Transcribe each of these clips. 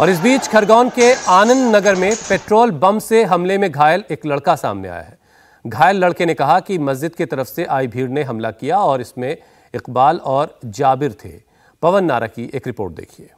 और इस बीच खरगोन के आनंद नगर में पेट्रोल बम से हमले में घायल एक लड़का सामने आया है घायल लड़के ने कहा कि मस्जिद की तरफ से आई भीड़ ने हमला किया और इसमें इकबाल और जाबिर थे पवन नारा की एक रिपोर्ट देखिए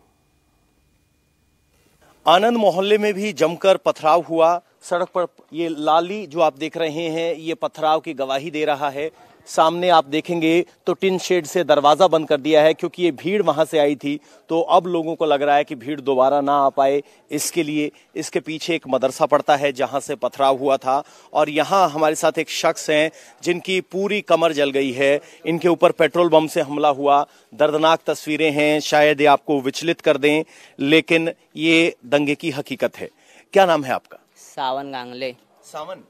आनंद मोहल्ले में भी जमकर पथराव हुआ सड़क पर ये लाली जो आप देख रहे हैं ये पथराव की गवाही दे रहा है सामने आप देखेंगे तो टिन शेड से दरवाज़ा बंद कर दिया है क्योंकि ये भीड़ वहां से आई थी तो अब लोगों को लग रहा है कि भीड़ दोबारा ना आ पाए इसके लिए इसके पीछे एक मदरसा पड़ता है जहां से पथराव हुआ था और यहाँ हमारे साथ एक शख्स हैं जिनकी पूरी कमर जल गई है इनके ऊपर पेट्रोल बम से हमला हुआ दर्दनाक तस्वीरें हैं शायद ये आपको विचलित कर दें लेकिन ये दंगे की हकीकत है क्या नाम है आपका सावन गांगले सावन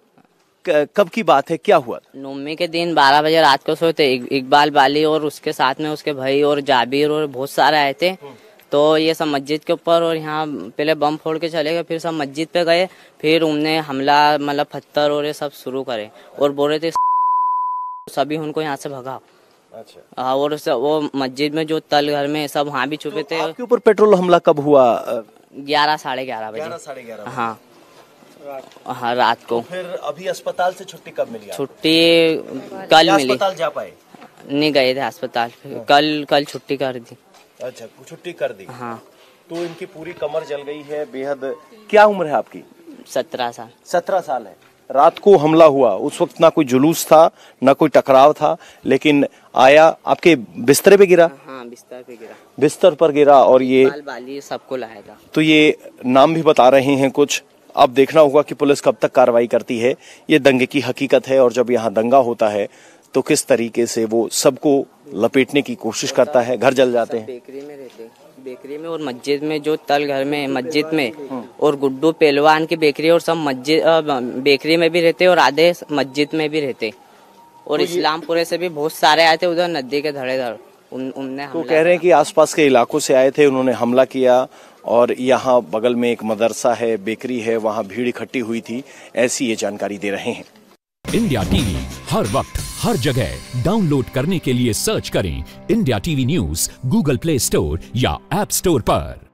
कब की बात है क्या हुआ नौमी के दिन बारह बजे रात को सोए थे इकबाल बाली और उसके साथ में उसके भाई और जाबिर और बहुत सारे आए थे तो ये सब मस्जिद के ऊपर और यहाँ पहले बम फोड़ के चले गए फिर सब मस्जिद पे गए फिर उनने हमला मतलब पत्थर और ये सब शुरू करे और बोले थे सभी उनको यहाँ से भगा अच्छा और वो मस्जिद में जो तल घर में सब वहाँ भी छुपे तो थे ऊपर पेट्रोल हमला कब हुआ ग्यारह साढ़े ग्यारह बजे हाँ हाँ रात को तो फिर अभी अस्पताल से छुट्टी कब मिली छुट्टी कल मिली अस्पताल जा पाए नहीं गए थे अस्पताल हाँ। कल कल छुट्टी कर दी अच्छा छुट्टी कर दी हाँ तो इनकी पूरी कमर जल गई है बेहद क्या उम्र है आपकी सत्रह साल सत्रह साल है रात को हमला हुआ उस वक्त ना कोई जुलूस था ना कोई टकराव था लेकिन आया आपके बिस्तर पे गिरा हाँ बिस्तर पे गिरा बिस्तर पर गिरा और ये बाल बाली सबको लाया था तो ये नाम भी बता रहे हैं कुछ अब देखना होगा कि पुलिस कब तक कार्रवाई करती है ये दंगे की हकीकत है और जब यहाँ दंगा होता है तो किस तरीके से वो सबको लपेटने की कोशिश करता है घर जल जाते हैं बेकरी में रहते हैं बेकरी में और मस्जिद में जो तल घर में मस्जिद में और गुड्डू पहलवान की बेकरी और सब मस्जिद बेकरी में भी रहते और आधे मस्जिद में भी रहते और तो इस्लामपुरे से भी बहुत सारे आए थे उधर नदी के धड़े धड़ उन उनने तो कह रहे हैं कि आसपास के इलाकों से आए थे उन्होंने हमला किया और यहाँ बगल में एक मदरसा है बेकरी है वहाँ भीड़ इकट्ठी हुई थी ऐसी ये जानकारी दे रहे हैं इंडिया टीवी हर वक्त हर जगह डाउनलोड करने के लिए सर्च करें India TV news Google Play Store या एप स्टोर पर